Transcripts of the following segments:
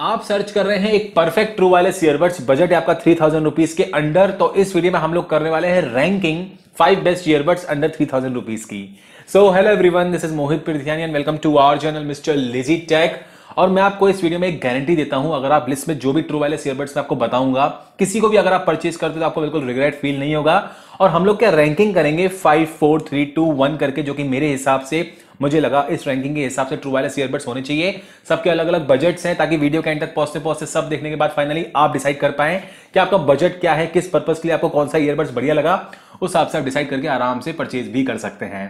आप सर्च कर रहे हैं एक perfect true wireless earbuds budget है आपका थ्री थाउजेंड रुपीज के अंडर तो इस वीडियो में हम लोग करने वाले हैं ranking five best earbuds under three thousand rupees की so hello everyone this is Mohit Pirdhiyani and welcome to our channel mister Lizzy tech और मैं आपको इस वीडियो में एक गारंटी देता हूं अगर आप लिस्ट में जो भी ट्रू वायरलेस ईयरबड्स में आपको बताऊंगा किसी को भी अगर आप परचेज करते हो तो आपको बिल्कुल रिग्रेट फील नहीं होगा और हम लोग क्या रैंकिंग करेंगे five four three two one करके जो कि मेरे हिसाब से मुझे लगा इस रैंकिंग के हिसाब से ट्रू वायरलेस ईयरबड्स होने चाहिए सबके अलग अलग बजट्स हैं ताकि वीडियो के एंड तक पहुंचते पहुंचते सब देखने के बाद फाइनली आप डिसाइड कर पाए कि आपका बजट क्या है किस पर्पज के लिए आपको कौन सा ईयरबड्स बढ़िया लगा उस हिसाब से आप डिसाइड करके आराम से परचेज भी कर सकते हैं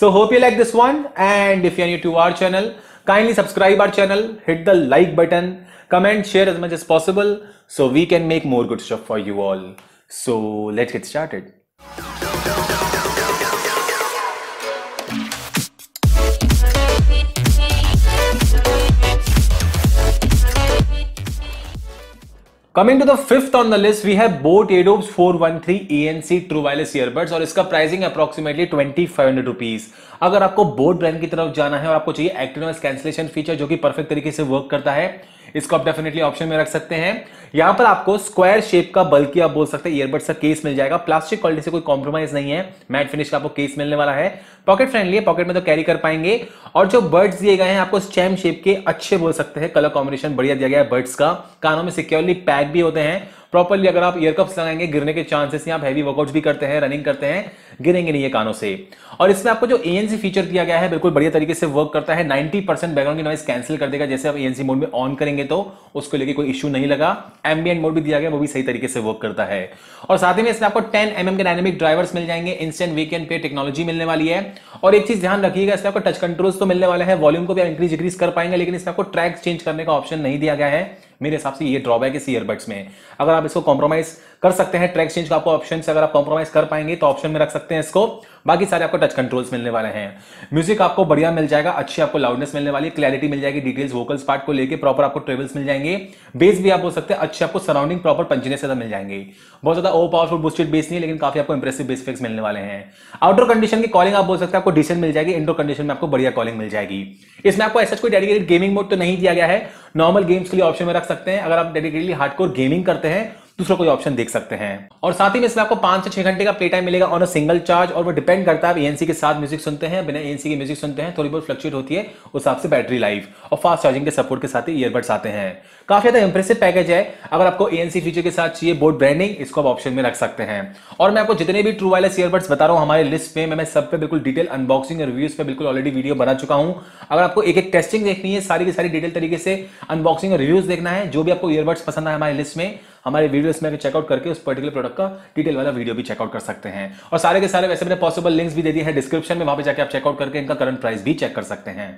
so hope you like this one and if you you to our channel kindly subscribe our channel hit the like button comment share as much as possible so we can make more good shop for you all so let get start coming to the fifth on the list we have Boat Airdopes 413 ANC true wireless earbuds और इसका pricing approximately twenty five hundred rupees अगर आपको boat brand की तरफ जाना है और आपको चाहिए एक्टिव कैंसिलेशन फीचर जो कि परफेक्ट तरीके से वर्क करता है इसको आप डेफिनेटली ऑप्शन में रख सकते हैं यहां पर आपको स्क्वायर शेप का बल्कि आप बोल सकते हैं ईयरबड्स का केस मिल जाएगा प्लास्टिक क्वालिटी से कोई कॉम्प्रोमाइज नहीं है मैट फिनिश का आपको केस मिलने वाला है पॉकेट फ्रेंडली है पॉकेट में तो कैरी कर पाएंगे और जो बर्ड्स दिए गए हैं आपको स्टैम शेप के अच्छे बोल सकते हैं कलर कॉम्बिनेशन बढ़िया दिया गया है बर्ड्स का कानों में सिक्योरली पैक भी होते हैं प्रॉपरली अगर आप ईयरकप्स लगाएंगे गिरने के चांसेस आप हैवी वर्कआउट भी करते हैं रनिंग करते हैं गिरेंगे नहीं ये कानों से और इसमें आपको जो एएनसी फीचर दिया गया है बिल्कुल बढ़िया तरीके से वर्क करता है 90 परसेंट बैकग्राउंड की नॉइस कैंसिल कर देगा जैसे आप एएनसी मोड में ऑन करेंगे तो उसको लेकर कोई इशू नहीं लगा एमबीएन मोड भी दिया गया वो भी सही तरीके से वर्क करता है और साथ ही में इसमें आपको टेन एम mm के डायनेमिक ड्राइवर्स मिल जाएंगे इंस्टेंट वीकेंड पे टेक्नोलॉजी मिलने वाली है और एक चीज ध्यान रखिएगा इसमें आपको टच कंट्रोल्स तो मिलने वाले हैं वॉल्यूम को भी इंक्रीज इक्रीज कर पाएंगे लेकिन इसमें आपको ट्रैक चेंज करने का ऑप्शन नहीं दिया गया है मेरे हिसाब से ये ड्रॉबैक इस ईयरबड्स में है अगर आप इसको कॉम्प्रोमाइज़ कर सकते हैं ट्रैक चेंज का आपको ऑप्शन अगर आप कॉम्प्रोमाइज कर पाएंगे तो ऑप्शन में रख सकते हैं इसको बाकी सारे आपको टच कंट्रोल्स मिलने वाले हैं म्यूजिक आपको बढ़िया मिल जाएगा अच्छी आपको लाउडनेस मिलने वाली है क्लैरिटी मिल जाएगी डिटेल्स वोकल्स पार्ट को लेकर प्रॉपर आपको ट्रेवल्स मिल जाएंगे बेस भी आप बोल सकते हैं अच्छे आपको सराउंडिंग प्रॉपर पंचने से मिल जाएंगे बहुत ज्यादा ओवर पावरफुल बूस्टेड बेस नहीं है लेकिन काफी आपको इंप्रेसिव बेस फिक्स मिलने वाले हैं आउटडोर कंडीशन की कॉलिंग आप बोल सकते हैं आपको डिसेंट मिल जाएगी इंडोर कंडीशन में आपको बढ़िया कॉलिंग मिल जाएगी इसमें आपको ऐसा कोई डेडिकेटेड गेमिंग मोड तो नहीं दिया गया है नॉर्मल गेम्स के लिए ऑप्शन में रख सकते हैं अगर आप डेडिकेटली हार्डकोर गेमिंग करते हैं दूसरा कोई ऑप्शन देख सकते हैं और साथ ही में इसमें आपको पांच से छह घंटे का प्ले टाइम मिलेगा ऑन अ सिंगल चार्ज और वो डिपेंड करता है एनसी के साथ म्यूजिक सुनते हैं बिना एनसी के म्यूजिक सुनते हैं थोड़ी बहुत फ्लक्चुएट होती है उस हिसाब से बैटरी लाइफ और फास्ट चार्जिंग के सपोर्ट के साथ ही ईयरबड्स आते हैं काफी ज्यादा इंप्रेसिव पैकेज है अगर आपको एएनसी फीचर के साथ चाहिए बोर्ड ब्रांडिंग इसको आप ऑप्शन में रख सकते हैं और मैं आपको जितने भी ट्रू वायरलेस ईयरबड्स बता रहा हूँ हमारे लिस्ट में मैं सब पे बिल्कुल डिटेल अनबॉक्सिंग और रिव्यूज पे बिल्कुल ऑलरेडी वीडियो बना चुका हूँ अगर आपको एक एक टेस्टिंग देखनी है सारी की सारी डिटेल तरीके से अनबॉक्सिंग और रिव्यूज देखना है जो भी आपको ईयरबड्स पसंद है हमारे लिस्ट में हमारे वीडियो में चेकआउट करके उस पर्टिकुलर प्रोडक्ट का डिटेल वाला वीडियो भी चेकआउट कर सकते हैं और सारे के सारे वैसे मैंने पॉसिबल लिंक्स भी दे दिए हैं डिस्क्रिप्शन में वहां पर जाकर आप चेकआउट करके इनका करंट प्राइस भी चेक कर सकते हैं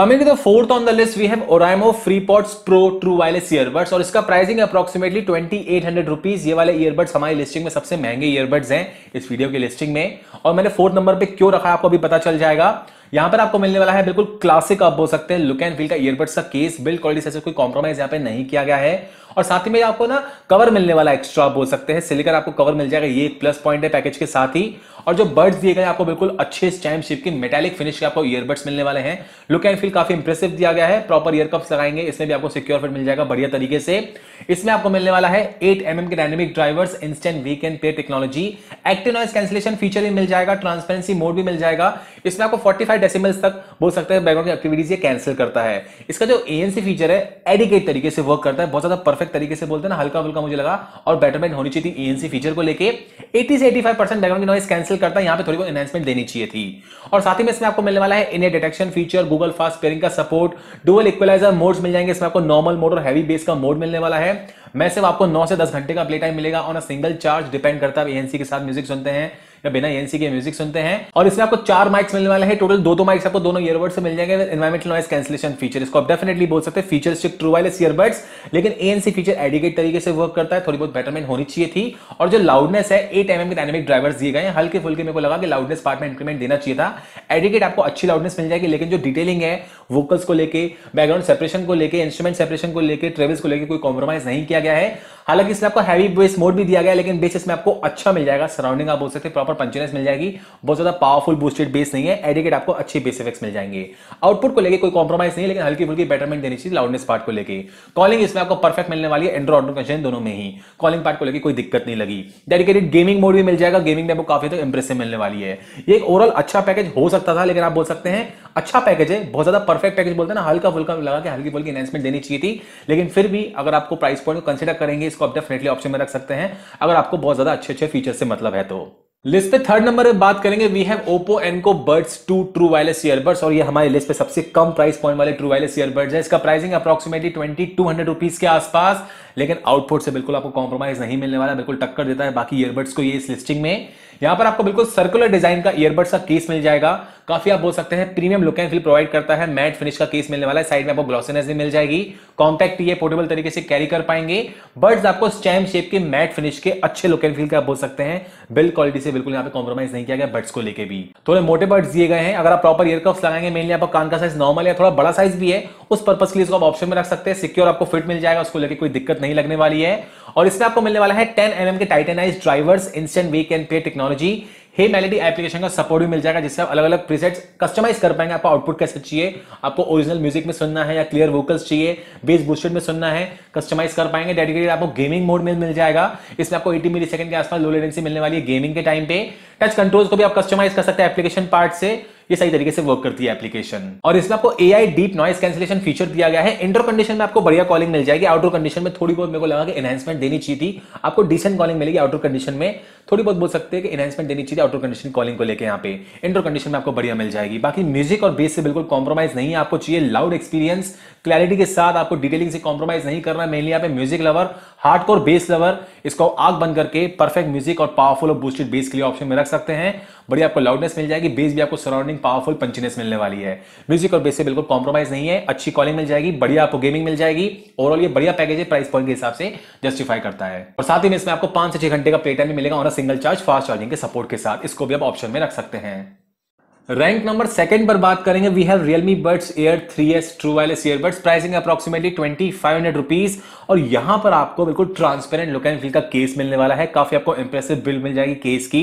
to the fourth on the list we have Oramo free pods pro true wireless earbuds और इसका प्राइसिंग अप्रॉक्सिमेटली हंड्रेड रुपीज ये वाले ईयरबड्स हमारी लिस्टिंग में सबसे महंगे ईयरबड्स हैं इस वीडियो की लिस्टिंग में और मैंने फोर्थ नंबर पे क्यों रखा है आपको अभी पता चल जाएगा यहाँ पर आपको मिलने वाला है बिल्कुल क्लासिक आप बोल सकते हैं लुक एंड फील का ईयरबड्स का केस बिल्ड क्वालिटी से कोई कॉम्प्रोमाइज यहाँ पे नहीं किया गया है और साथ ही में आपको ना कवर मिलने वाला एक्स्ट्रा बोल सकते हैं सिलिकर आपको कवर मिल जाएगा ये एक प्लस पॉइंट है पैकेज के साथ ही और जो बर्ड्स दिए गए आपको बिल्कुल अच्छे स्टैम शिप की मेटेलिक फिनिश के आपको ईयरबड्स मिलने वाले हैं लुक एंड फील काफी इंप्रेसिव दिया गया है प्रॉपर ईयर कप्स लगाएंगे इसमें भी आपको सिक्योर फिट मिल जाएगा बढ़िया तरीके से इसमें आपको मिलने वाला है एट एम mm के dynamic drivers instant wake and pair technology active noise cancellation feature भी मिल जाएगा ट्रांसपेरेंसी मोड भी मिल जाएगा इसमें आपको फोर्टी डेसिमल्स तक बोल सकते हैं बैकग्राउंड की एक्टिविटीज ये कैंसिल करता है इसका जो एएनसी फीचर है एडिकेट तरीके से वर्क करता है बहुत ज्यादा परफेक्ट तरीके से बोलते ना हल्का फुल्का मुझे लगा और बेटरमेंट होनी चाहिए थी एनसी e फीचर को लेकर एटी से eighty five percent background noise cancel करता है यहाँ पे थोड़ी बहुत एनहेंसमेंट देनी चाहिए थी और साथ ही में इसमें आपको मिलने वाला है in detection feature Google fast pairing का सपोर्ट डुअल इक्वलाइजर मोड्स मिल जाएंगे इसमें आपको नॉर्मल मोड और हैवी बेस का मोड मिलने वाला है मैं सिर्फ आपको नौ से दस घंटे का प्ले टाइम मिलेगा on a single charge depend करता है एनसी e के साथ म्यूजिक सुनते हैं या बिना एनसी के म्यूजिक सुनते हैं और इसमें आपको चार माइक्स मिलने वाले हैं टोटल दो दो माइक्स आपको दोनों ईयरबड्स से मिल जाएंगे इन्वायरमेंटल नॉइस कैंसिलेशन फीचर इसको आप डेफिनेटली बोल सकते हैं फीचर ट्रू वायरलेस ईयरबड्स लेकिन एनसी फीचर एडिकेट तरीके से वर्क करता है थोड़ी बहुत बेटरमेंट होनी चाहिए थी और जो लाउडनेस है एट एम के डायनेमिक ड्राइवर्स दिए गए हैं हल्के फुल्के मेरे को लगा कि लाउडनेस पार्ट में इंक्रीमेंट देना चाहिए था एडिकेट आपको अच्छी लाउडनेस मिल जाएगी लेकिन जो डिटेलिंग है वोकल्स को लेके बैकग्राउंड सेपरेशन को लेके इंस्ट्रूमेंट सेपरेशन को लेके ट्रेवल्स को लेके कोई कॉम्प्रोमाइज नहीं किया गया है हालांकि इसमें आपको हैवी बेस मोड भी दिया गया लेकिन बेस इसमें आपको अच्छा मिल जाएगा सराउंडिंग आप बोल सकते प्रॉपर पंचनेस मिल जाएगी बहुत ज्यादा पावरफुल बूस्टेड बेस नहीं है एडिकेट आपको अच्छे बेस इफेक्ट्स मिल जाएंगे आउटपुट को लेकर कोई कॉम्प्रोमाइज नहीं लेकिन हल्की फुल्की बेटरमेंट देनी चाहिए लाउडनेस पार्ट को लेकर कॉलिंग इसमें आपको परफेक्ट मिलने वाली है एंड्रॉइड कंशन दोनों में ही कॉलिंग पार्ट को लेकर कोई दिक्कत नहीं लगी डेडिकेटेड गेमिंग मोड भी मिल जाएगा गेमिंग में आपको काफी तो इंप्रेसिव मिलने वाली है ये ओवरऑल अच्छा पैकेज हो सकता था लेकिन आप बोल सकते हैं अच्छा पैकेज है बहुत ज्यादा परफेक्ट पैकेज बोलते हैं ना हल्का फुल्का लगा के हल्की फुल्की अनाउंसमेंट देनी चाहिए थी लेकिन फिर भी अगर आपको प्राइस पॉइंट को कंसिडर करेंगे इसको आप डेफिनेटली ऑप्शन में रख सकते हैं अगर आपको बहुत ज्यादा अच्छे अच्छे फीचर से मतलब है तो लिस्ट पे थर्ड नंबर पे बात करेंगे we have Oppo Enco buds two true wireless earbuds और ये हमारे लिस्ट पे सबसे कम प्राइस पॉइंट वाले ट्रू वायरलेस ईयरबड्स है इसका pricing approximately twenty two hundred rupees के आसपास लेकिन आउटपुट से बिल्कुल आपको कॉम्प्रोमाइज नहीं मिलने वाला बिल्कुल टक्कर देता है बाकी ईयरबड्स को ये इस लिस्टिंग में यहां पर आपको बिल्कुल सर्कुलर डिजाइन का ईयरबड्स का केस मिल जाएगा काफी आप बोल सकते हैं premium look and feel provide करता है मैट फिनिश का केस मिलने वाला है साइड में आपको ग्लॉसिनेस भी मिल जाएगी कॉम्पैक्ट ये पोर्टेबल तरीके से कैरी कर पाएंगे बट्स आपको स्टैम शेप के मैट फिनिश के अच्छे लुक एंड फील का बोल सकते हैं बिल्ड क्वालिटी से बिल्कुल यहाँ पे कॉम्प्रोमाइज नहीं किया गया बर्ड्स को लेकर भी थोड़े मोटे बर्ड्स दिए गए हैं अगर आप प्रॉपर ईयर कफ्स लगाएंगे मेनली आपका कान का साइज नॉर्मल है थोड़ा बड़ा साइज भी है उस पर्पज के लिए इसको आप ऑप्शन में रख सकते हैं सिक्योर आपको फिट मिल जाएगा उसको लेकर कोई दिक्कत नहीं नहीं लगने वाली है और इसमें आपको मिलने वाला है टेन एम के titanised drivers instant wake and pair technology Hey Melody application का सपोर्ट भी मिल जाएगा जिससे आप अलग अलग प्रीसेट्स कस्टमाइज कर पाएंगे आपको आउटपुट कैसे चाहिए आपको ओरिजिनल म्यूजिक में सुनना है या क्लियर वोकल्स चाहिए बेस बूस्टेड में सुनना है कस्टमाइज कर पाएंगे डेडिकेटेड आपको गेमिंग मोड में मिल जाएगा इसमें आपको एटी मिली सेकंड के आसपास लो लेटेंसी मिलने वाली है गेमिंग के टाइम पे टच कंट्रोल्स को भी आप कस्टमाइज कर सकते हैं एप्लीकेशन पार्ट से ये सही तरीके से वर्क करती है एप्लीकेशन और इसमें आपको A I deep noise cancellation feature दिया गया है इंडोर कंडीशन में आपको बढ़िया कॉलिंग मिल जाएगी आउटडोर कंडीशन में थोड़ी बहुत मेरे को लगा कि एनहेंसमेंट देनी चाहिए थी आपको डिसेंट कॉलिंग मिलेगी आउटडोर कंडीशन में थोड़ी बहुत बोल सकते हैं कि एनहेंसमेंट देनी चाहिए आउटर कंडीशन कॉलिंग को लेकर यहाँ पे इंडोर कंडीशन में आपको बढ़िया मिल जाएगी बाकी म्यूजिक और बेस से बिल्कुल कॉम्प्रोमाइज नहीं है आपको चाहिए लाउड एक्सपीरियंस क्लैरिटी के साथ आपको डिटेलिंग से कॉम्प्रोमाइज नहीं करना है मेनली यहाँ पे music lover hard core bass lover इसको आग बंद करके परफेक्ट म्यूजिक और पावरफुल और बूस्टेड बेस के लिए ऑप्शन में रख सकते हैं बड़ी आपको लाउडनेस मिल जाएगी बेस भी आपको सराउंडिंग पावरफुल पंचनेस मिलने वाली है म्यूजिक और बेस से बिल्कुल कॉम्प्रोमाइज नहीं है अच्छी कॉलिंग मिल जाएगी बढ़िया आपको गेमिंग मिल जाएगी ओवरऑल ये बढ़िया पैकेज है प्राइस पॉइंट के हिसाब से जस्टिफाई करता है और साथ ही में इसमें आपको पांच से छह घंटे का प्ले टाइम मिलेगा और सिंगल चार्ज फास्ट चार्जिंग के सपोर्ट के साथ इसको भी आप ऑप्शन में रख सकते हैं रैंक नंबर सेकंड पर बात करेंगे we have Realme buds air three S true wireless earbuds pricing approximately twenty five hundred rupees और यहां पर आपको बिल्कुल ट्रांसपेरेंट लुक एंड फील का केस मिलने वाला है काफी आपको इंप्रेसिव बिल मिल जाएगी केस की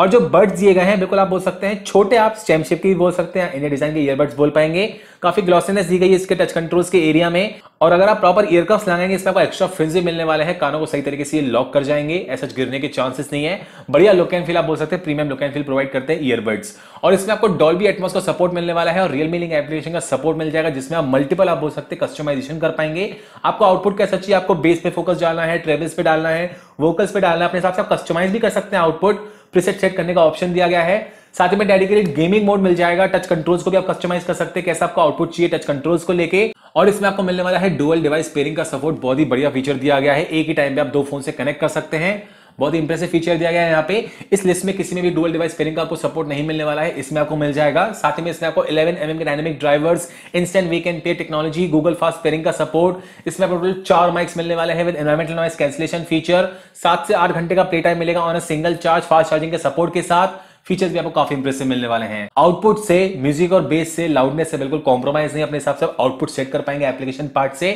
और जो बर्ड्स दिए गए हैं बिल्कुल आप बोल सकते हैं छोटे आप स्टेम शेप की बोल सकते हैं इंडिया डिजाइन के ईयरबड्स बोल पाएंगे काफी ग्लॉसीनेस दी गई है इसके टच कंट्रोल्स के एरिया में और अगर आप प्रॉपर ईयरकफ्स लगाएंगे इसमें आपको एक्स्ट्रा भी मिलने वाले हैं कानों को सही तरीके से लॉक कर जाएंगे ऐसा गिरने के चांसेस नहीं है बढ़िया लुक एंड फील आप बोल सकते हैं premium look and feel provide करते हैं ईयरबड्स और इसमें आपको डॉल्बी एटमॉस का सपोर्ट मिलने वाला है और रियल मीलिंग एप्लीकेशन का सपोर्ट मिल जाएगा जिसमें आप मल्टीपल आप बोल सकते हैं कस्टमाइजेशन कर पाएंगे आपको आउटपुट कैसा चाहिए आपको बेस पे फोकस डालना है ट्रेवल्स पे डालना है वोकल्स पे डालना है अपने हिसाब से आप कस्टमाइज भी कर सकते हैं आउटपुट प्रिसेट सेट करने का ऑप्शन दिया गया है साथ ही में डेडिकेटेड गेमिंग मोड मिल जाएगा टच कंट्रोल्स को भी आप कस्टमाइज कर सकते हैं कैसा आपको आउटपुट चाहिए टच कंट्रोल्स को लेके और इसमें आपको मिलने वाला है डुअल डिवाइस पेयरिंग का सपोर्ट बहुत ही बढ़िया फीचर दिया गया है एक ही टाइम पे आप दो फोन से कनेक्ट कर सकते हैं बहुत ही इंप्रेसिव फीचर दिया गया है यहाँ पे इस लिस्ट में किसी में भी डुअल डिवाइस पेयरिंग का आपको सपोर्ट नहीं मिलने वाला है इसमें आपको मिल जाएगा साथ में इसमें आपको 11 एम के dynamic drivers instant wake and pair technology Google fast pairing का सपोर्ट इसमें आपको टोटल चार माइक्स मिलने वाले हैं with environmental noise cancellation feature सात से आठ घंटे का प्ले टाइम मिलेगा on a single charge fast charging के सपोर्ट के साथ फीचर्स भी आपको काफी इंप्रेसिव मिलने वाले हैं आउटपुट से म्यूजिक और बेस से लाउडनेस से बिल्कुल कॉम्प्रोमाइज नहीं अपने हिसाब से आउटपुट सेट कर पाएंगे एप्लीकेशन पार्ट से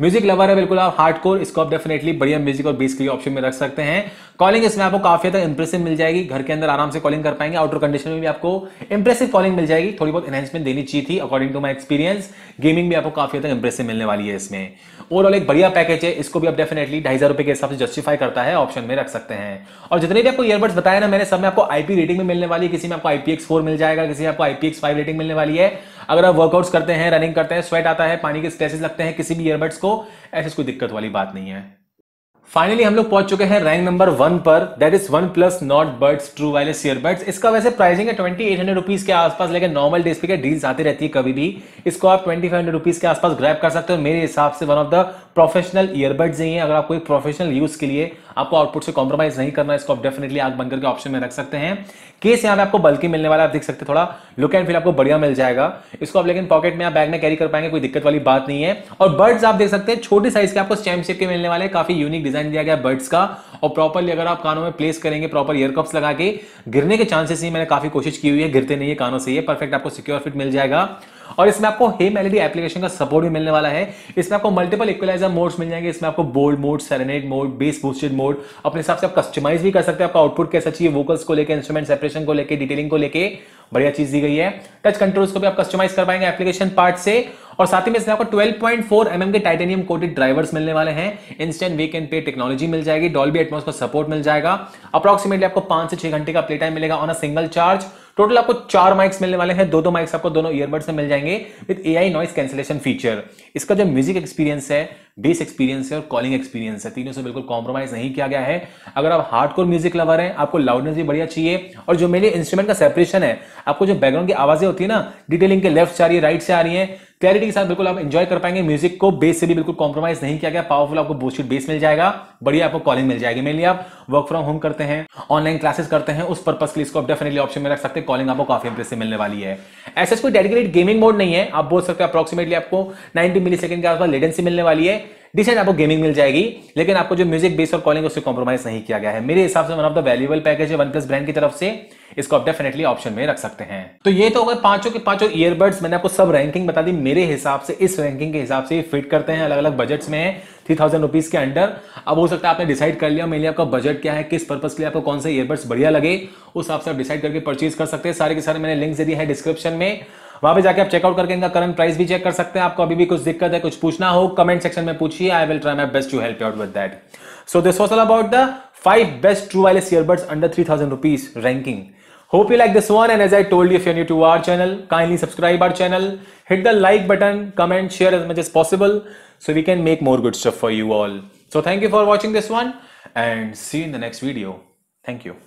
म्यूजिक लवर है बिल्कुल आप हार्ड कोर इसको आप डेफिनेटली बढ़िया म्यूजिक और बीस के लिए ऑप्शन में रख सकते हैं कॉलिंग इसमें आपको काफी तक इंप्रेसिव मिल जाएगी घर के अंदर आराम से कॉलिंग कर पाएंगे आउटडोर कंडीशन में भी आपको इंप्रेसिव कॉलिंग मिल जाएगी थोड़ी बहुत एनहेंसमेंट देनी चाहिए थी according to my experience gaming भी आपको काफी तक इंप्रेसिव मिलने वाली है इसमें ओवरऑल एक बढ़िया पैकेज है इसको भी आप डेफिनेटली ढाई हजार रुपए के हिसाब से जस्टिफाई करता है ऑप्शन में रख सकते हैं और जितने भी आपको ईयरबड्स बताया ना मैंने सब में आपको आईपी रेटिंग में मिलने वाली है किसी में आपको आईपीएक्स फोर मिल जाएगा किसी में आपको आईपीएक्स फाइव रेटिंग मिलने वाली है अगर आप वर्कआउट्स करते हैं रनिंग करते हैं स्वेट आता है पानी के स्ट्रेसेस लगते हैं किसी भी ईयरबड्स को ऐसे कोई दिक्कत वाली बात नहीं है फाइनली हम लोग पहुंच चुके हैं रैंक नंबर वन पर that is OnePlus Nord buds true wireless earbuds इसका वैसे प्राइसिंग है ट्वेंटी एट हंड्रेड रुपीज के आसपास लेकिन नॉर्मल डेज के डील्स आती रहती है कभी भी इसको आप ट्वेंटी फाइव हंड्रेड रुपीज के आसपास ग्रैप कर सकते हो मेरे हिसाब से one of the professional earbuds यही है अगर आपको कोई प्रोफेशनल यूज के लिए आपको आउटपुट से कॉम्प्रोमाइज नहीं करना इसको आप डेफिनेटली आग बनकर के ऑप्शन में रख सकते हैं केस यहाँ पे आपको बल्कि मिलने वाला आप देख सकते हैं थोड़ा लुक एंड फील आपको बढ़िया मिल जाएगा इसको आप लेकिन पॉकेट में आप बैग में कैरी कर पाएंगे कोई दिक्कत वाली बात नहीं है और बर्ड्स आप देख सकते हैं छोटे साइज के आपको स्टैम्प शेप के मिलने वाले काफी यूनिक डिजाइन दिया गया बर्ड्स का और प्रॉपरली अगर आप कानों में प्लेस करेंगे प्रॉपर ईयरकप्स लगा के गिरने के चांसेस ही मैंने काफी कोशिश की हुई है गिरते नहीं है कानों से ये परफेक्ट आपको सिक्योर फिट मिल जाएगा और इसमें आपको हे मेलेडी एप्लीकेशन का सपोर्ट भी मिलने वाला है इसमें आपको मल्टीपल इक्वलाइजर मोड्स मिल जाएंगे इसमें आपको bold mode serenade mode bass boosted mode अपने हिसाब से आप कस्टमाइज भी कर सकते हैं आपका आउटपुट कैसा चाहिए वोकल्स को लेकर इंस्ट्रूमेंट सेपरेशन को लेकर डिटेलिंग को लेकर बढ़िया चीज दी गई है टच कंट्रोल्स को भी आप कस्टमाइज कर पाएंगे एप्लीकेशन पार्ट से और साथ ही में इसमें आपको 12.4 पॉइंट mm के टाइटेनियम कोटेड ड्राइवर्स मिलने वाले हैं instant wake and pair technology मिल जाएगी डॉल्बी एटमोस का सपोर्ट मिल जाएगा अप्रॉक्सीमेटली आपको पांच से छह घंटे का प्ले टाइम मिलेगा on a single charge total आपको चार माइक्स मिलने वाले हैं दो दो माइक्स आपको दोनों ईयरबड्स में मिल जाएंगे with AI noise cancellation feature इसका जो म्यूजिक एक्सपीरियंस है बेस एक्सपीरियंस है और कॉलिंग एक्सपीरियंस है तीनों से बिल्कुल कॉम्प्रोमाइज नहीं किया गया है अगर आप हार्ड कोर म्यूजिक लवर हैं आपको लाउडनेस भी बढ़िया चाहिए और जो मेरे इंस्ट्रूमेंट का सेपरेशन है आपको जो बैकग्राउंड की आवाजें होती है ना डिटेलिंग के लेफ्ट से आ रही है राइट से आ रही है क्लैरिटी के साथ बिल्कुल आप एंजॉय कर पाएंगे म्यूजिक को बेस से भी बिल्कुल कॉम्प्रोमाइज नहीं किया गया पावरफुल आपको बोशीट बेस मिल जाएगा बढ़िया आपको कॉलिंग मिल जाएगी मेनली आप वर्क फ्रॉम होम करते हैं ऑनलाइन क्लासेस करते हैं उस पर्पस के लिए इसको आप डेफिनेटली ऑप्शन में रख सकते हैं कॉलिंग आपको काफी इंप्रेस से मिलने वाली है ऐसे कोई डेडिकेटेड गेमिंग मोड नहीं है आप बोल सकते हैं अप्रॉक्सीमेटली आपको नाइनटी मिली सेकंड के आसपास लेटेंसी मिलने वाली है डिसेंट आपको गेमिंग मिल जाएगी लेकिन आपको जो म्यूजिक बेस और कॉलिंग उससे कॉम्प्रोमाइज नहीं किया गया है मेरे हिसाब से one of the valuable package है वन प्लस ब्रांड की तरफ से इसको आप डेफिनेटली ऑप्शन में रख सकते हैं तो ये तो अगर पांचों के पांचों ईयरबड्स मैंने आपको सब रैंकिंग बता दी मेरे हिसाब से इस रैंकिंग के हिसाब से फिट करते हैं अलग अलग बजट में थ्री थाउजेंड रुपीज के अंडर अब हो सकता है आपने डिसाइड कर लिया मेरे लिए आपका बजट क्या है किस पर्पज के लिए आपको कौन से ईयरबड्स बढ़िया लगे उस हिसाब से आप डिसाइड करके परचेज कर सकते हैं सारे के सारे मैंने लिंक दे दी है डिस्क्रिप्शन में वहां पे जाके आप चेकआउट करके इनका करंट प्राइस भी चेक कर सकते हैं आपको अभी भी कुछ दिक्कत है कुछ पूछना हो कमेंट सेक्शन में पूछिए I will try my best to help out with that so this was all about the five best true wireless earbuds under three thousand rupees ranking Hope you like this one and as I told you if you're new to our channel, kindly subscribe our channel, hit the like button, comment, share as much as possible so we can make more good stuff for you all. So thank you for watching this one and see you in the next video. Thank you.